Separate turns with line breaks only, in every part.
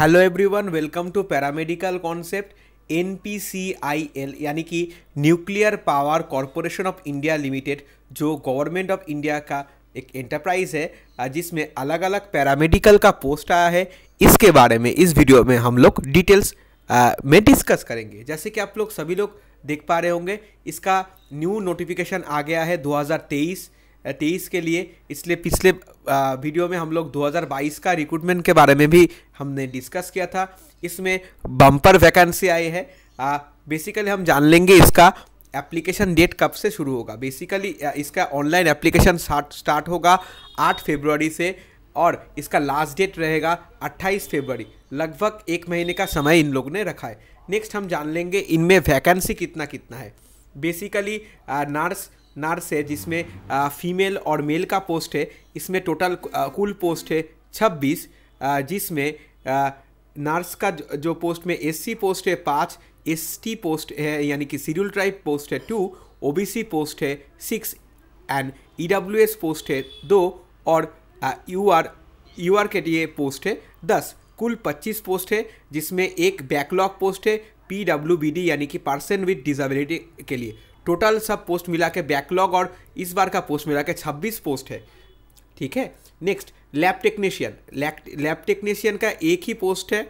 hello everyone welcome to paramedical concept N P C I L यानी कि nuclear power corporation of India limited जो government of India का एक enterprise है जिसमें अलग अलग पैरामेडिकल का पोस्ट आया है इसके बारे में इस वीडियो में हम लोग डिटेल्स में डिस्कस करेंगे जैसे कि आप लोग सभी लोग देख पा रहे होंगे इसका न्यू नोटिफिकेशन आ गया है 2023 तेईस के लिए इसलिए पिछले वीडियो में हम लोग 2022 का रिक्रूटमेंट के बारे में भी हमने डिस्कस किया था इसमें बम्पर वैकेंसी आई है बेसिकली हम जान लेंगे इसका एप्लीकेशन डेट कब से शुरू होगा बेसिकली इसका ऑनलाइन एप्लीकेशन स्टार्ट होगा 8 फरवरी से और इसका लास्ट डेट रहेगा 28 फरवरी लगभग एक महीने का समय इन लोग ने रखा है नेक्स्ट हम जान लेंगे इनमें वैकेंसी कितना कितना है बेसिकली नर्स नर्स है जिसमें फीमेल uh, और मेल का पोस्ट है इसमें टोटल uh, कुल पोस्ट है छब्बीस uh, जिसमें नर्स का जो पोस्ट में एस पोस्ट है पाँच एस पोस्ट है यानी कि शेड्यूल ट्राइब पोस्ट है टू ओ पोस्ट है सिक्स एंड ई पोस्ट है दो और यू आर यू आर के लिए पोस्ट है दस कुल 25 पोस्ट है जिसमें एक बैकलॉग पोस्ट है पी यानी कि पर्सन विद डिजेबिलिटी के लिए टोटल सब पोस्ट मिला के बैकलॉग और इस बार का पोस्ट मिला के छब्बीस पोस्ट है ठीक है next lab technician lab technician का एक ही पोस्ट है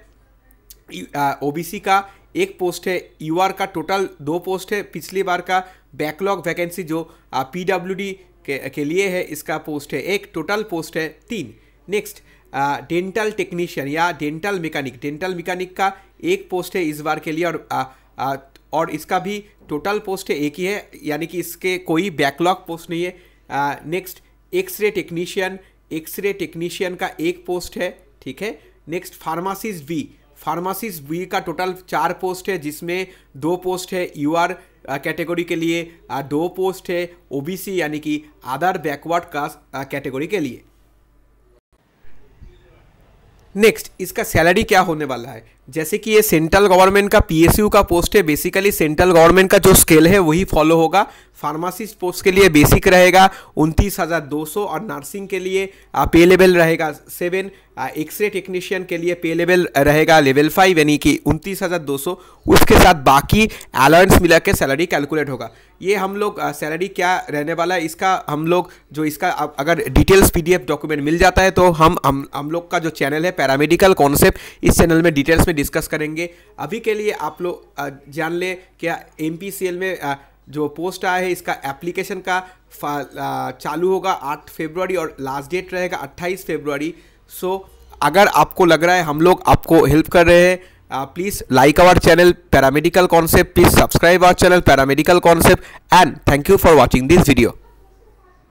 ओबीसी का एक पोस्ट है यूआर का टोटल दो पोस्ट है पिछली बार का बैकलॉग वैकेंसी जो पीडब्ल्यूडी के, के लिए है इसका पोस्ट है एक टोटल पोस्ट है तीन नेक्स्ट डेंटल टेक्नीशियन या डेंटल मैकेनिक डेंटल मैकेनिक का एक पोस्ट है इस बार के लिए और आ, uh, आ, uh, और इसका भी टोटल पोस्ट है एक ही है यानी कि इसके कोई बैकलॉग पोस्ट नहीं है next x ray technician x ray technician का एक पोस्ट है ठीक है next pharmacist B pharmacist B का टोटल चार पोस्ट है जिसमें दो पोस्ट है यू आर कैटेगरी के लिए uh, दो पोस्ट है ओबीसी यानी कि अदर बैकवर्ड कास्ट कैटेगरी के लिए नेक्स्ट इसका सैलरी क्या होने वाला है जैसे कि ये सेंट्रल गवर्नमेंट का पीएसयू का पोस्ट है बेसिकली सेंट्रल गवर्नमेंट का जो स्केल है वही फॉलो होगा फार्मासिस्ट पोस्ट के लिए बेसिक रहेगा उनतीस हज़ार दो सौ और नर्सिंग के लिए पे लेवल रहेगा सेवन एक्सरे टेक्नीशियन के लिए पे लेवल रहेगा लेवल फाइव यानी कि उनतीस हज़ार दो सौ उसके साथ बाकी अलाउंस मिला के सैलरी कैलकुलेट होगा ये हम लोग सैलरी क्या रहने वाला है इसका हम लोग जो इसका अगर डिटेल्स पी डॉक्यूमेंट मिल जाता है तो हम हम हम लोग का जो चैनल है पैरामेडिकल कॉन्सेप्ट इस चैनल में डिटेल्स में डिस्कस करेंगे अभी के लिए आप लोग जान लें क्या एम में जो पोस्ट आया है इसका एप्लीकेशन का चालू होगा आठ फरवरी और लास्ट डेट रहेगा अट्ठाईस फरवरी सो अगर आपको लग रहा है हम लोग आपको हेल्प कर रहे हैं please like our channel paramedical concept please subscribe our channel paramedical concept and thank you for watching this video